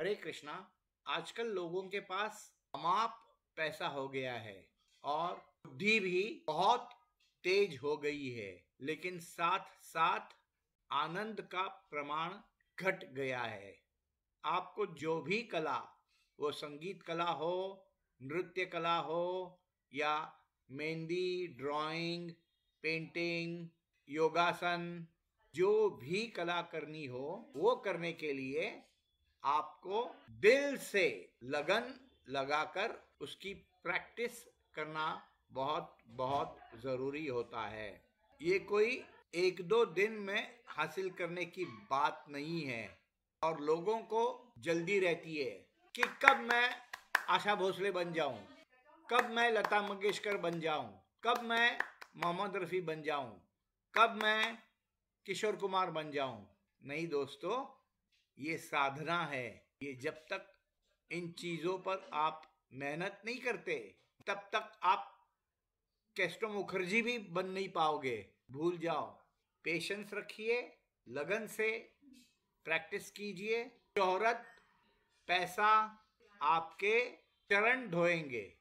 अरे कृष्णा आजकल लोगों के पास अमाप पैसा हो गया है और बुद्धि भी बहुत तेज हो गई है लेकिन साथ साथ आनंद का प्रमाण घट गया है आपको जो भी कला वो संगीत कला हो नृत्य कला हो या मेहंदी ड्राइंग पेंटिंग योगासन जो भी कला करनी हो वो करने के लिए आपको दिल से लगन लगाकर उसकी प्रैक्टिस करना बहुत बहुत जरूरी होता है ये कोई एक दो दिन में हासिल करने की बात नहीं है और लोगों को जल्दी रहती है कि कब मैं आशा भोसले बन जाऊं कब मैं लता मंगेशकर बन जाऊं कब मैं मोहम्मद रफ़ी बन जाऊं कब मैं किशोर कुमार बन जाऊं नहीं दोस्तों ये साधना है ये जब तक इन चीज़ों पर आप मेहनत नहीं करते तब तक आप कैस्टो मुखर्जी भी बन नहीं पाओगे भूल जाओ पेशेंस रखिए लगन से प्रैक्टिस कीजिए शोहरत पैसा आपके चरण धोएंगे